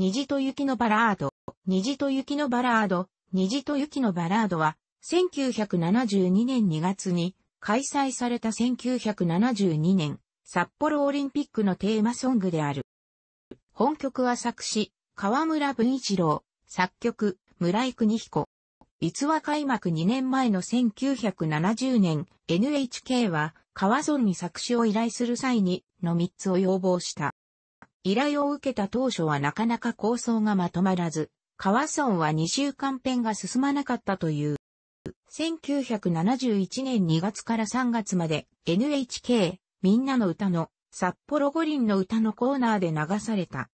虹と雪のバラード、虹と雪のバラード、虹と雪のバラードは、1972年2月に開催された1972年札幌オリンピックのテーマソングである。本曲は作詞、河村文一郎、作曲、村井邦彦。逸話開幕2年前の1970年、NHK は川村に作詞を依頼する際にの3つを要望した。依頼を受けた当初はなかなか構想がまとまらず、川村は2週間ペンが進まなかったという。1971年2月から3月まで NHK みんなの歌の札幌五輪の歌のコーナーで流された。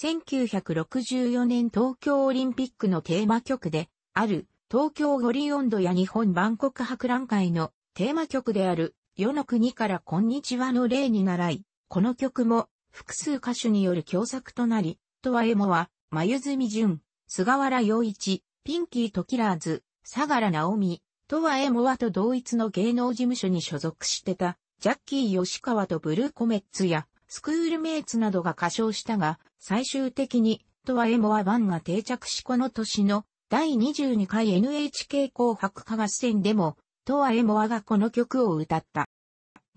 1964年東京オリンピックのテーマ曲である東京五輪温度や日本万国博覧会のテーマ曲である世の国からこんにちはの例に習い、この曲も複数歌手による共作となり、とはエモは、眉住淳、菅原洋一、ピンキーとキラーズ、相良直美、とはエモはと同一の芸能事務所に所属してた、ジャッキー吉川とブルーコメッツや、スクールメイツなどが歌唱したが、最終的に、とはエモはンが定着しこの年の、第22回 NHK 紅白歌合戦でも、とはエモアがこの曲を歌った。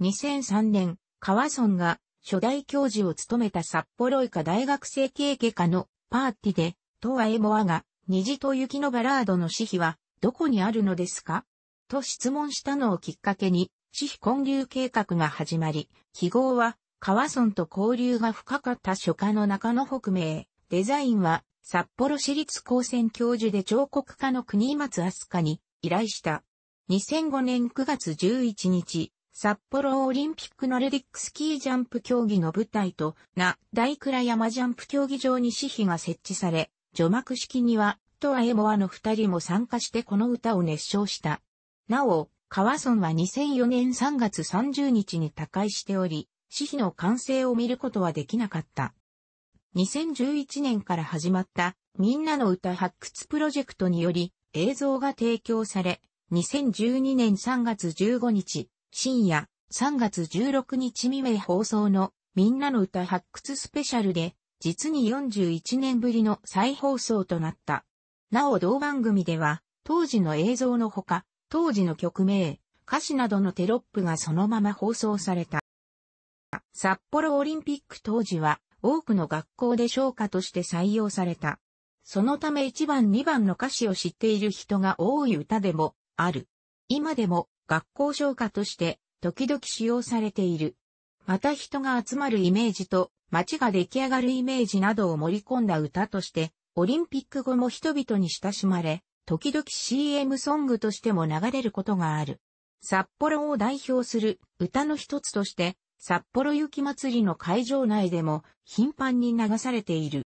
2003年、川村が初代教授を務めた札幌医科大学生経験科のパーティで、とはエモアが、虹と雪のバラードの詩碑は、どこにあるのですかと質問したのをきっかけに、詩碑混流計画が始まり、記号は、川村と交流が深かった書家の中野北明、デザインは、札幌市立高専教授で彫刻家の国松飛鳥に依頼した。2005年9月11日、札幌オリンピックのレディックスキージャンプ競技の舞台とな、大倉山ジャンプ競技場に私費が設置され、除幕式には、とはえもあの二人も参加してこの歌を熱唱した。なお、川村は2004年3月30日に他界しており、私費の完成を見ることはできなかった。2011年から始まったみんなの歌発掘プロジェクトにより映像が提供され、2012年3月15日、深夜3月16日未明放送のみんなの歌発掘スペシャルで実に41年ぶりの再放送となった。なお同番組では当時の映像のほか当時の曲名、歌詞などのテロップがそのまま放送された。札幌オリンピック当時は多くの学校で唱歌として採用された。そのため1番2番の歌詞を知っている人が多い歌でもある。今でも学校消火として時々使用されている。また人が集まるイメージと街が出来上がるイメージなどを盛り込んだ歌として、オリンピック後も人々に親しまれ、時々 CM ソングとしても流れることがある。札幌を代表する歌の一つとして、札幌雪まつりの会場内でも頻繁に流されている。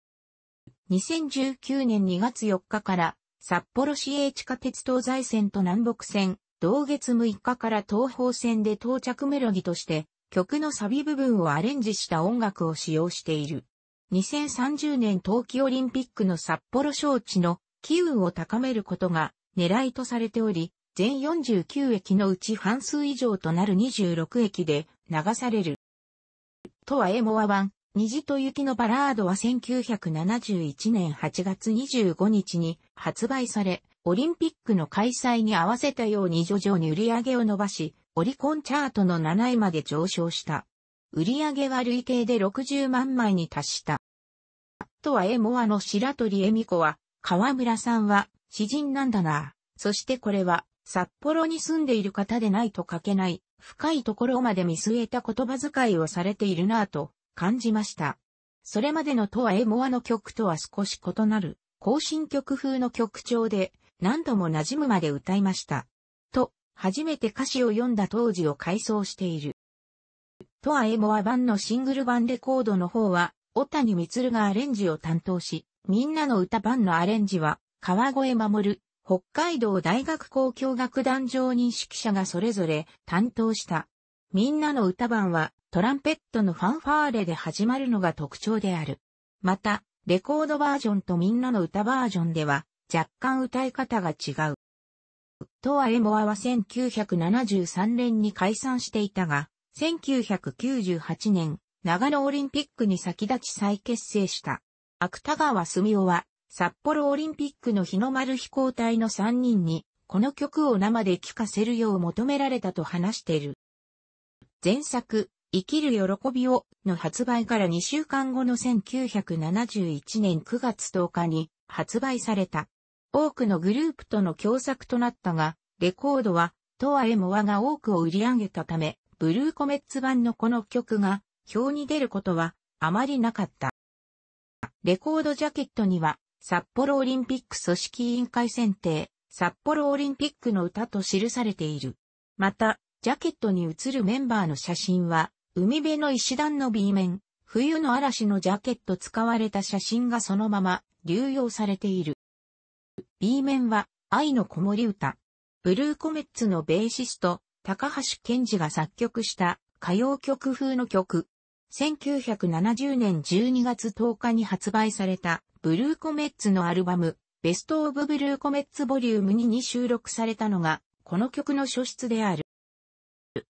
2019年2月4日から札幌市営地下鉄東西線と南北線同月6日から東方線で到着メロディとして、曲のサビ部分をアレンジした音楽を使用している。2030年冬季オリンピックの札幌招致の機運を高めることが狙いとされており、全49駅のうち半数以上となる26駅で流される。とはエモア版、虹と雪のバラードは1971年8月25日に発売され、オリンピックの開催に合わせたように徐々に売り上げを伸ばし、オリコンチャートの7位まで上昇した。売り上げは累計で60万枚に達した。とはエモアの白鳥恵美子は、河村さんは詩人なんだな。そしてこれは、札幌に住んでいる方でないと書けない、深いところまで見据えた言葉遣いをされているなぁと感じました。それまでのとはエモアの曲とは少し異なる、更新曲風の曲調で、何度も馴染むまで歌いました。と、初めて歌詞を読んだ当時を回想している。とはエモア版のシングル版レコードの方は、小谷光がアレンジを担当し、みんなの歌版のアレンジは、川越守、北海道大学交響楽団常任指揮者がそれぞれ担当した。みんなの歌版は、トランペットのファンファーレで始まるのが特徴である。また、レコードバージョンとみんなの歌バージョンでは、若干歌い方が違う。とはエモアは1973年に解散していたが、1998年、長野オリンピックに先立ち再結成した。芥川澄夫は、札幌オリンピックの日の丸飛行隊の3人に、この曲を生で聴かせるよう求められたと話している。前作、生きる喜びをの発売から2週間後の1971年9月10日に発売された。多くのグループとの共作となったが、レコードは、とはえモアが多くを売り上げたため、ブルーコメッツ版のこの曲が、表に出ることは、あまりなかった。レコードジャケットには、札幌オリンピック組織委員会選定、札幌オリンピックの歌と記されている。また、ジャケットに写るメンバーの写真は、海辺の石段の B 面、冬の嵐のジャケット使われた写真がそのまま流用されている。B 面は愛の子守歌。ブルーコメッツのベーシスト、高橋健二が作曲した歌謡曲風の曲。1970年12月10日に発売されたブルーコメッツのアルバム、ベストオブブルーコメッツボリューム2に収録されたのが、この曲の初出である。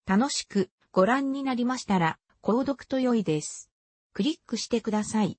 楽しくご覧になりましたら、購読と良いです。クリックしてください。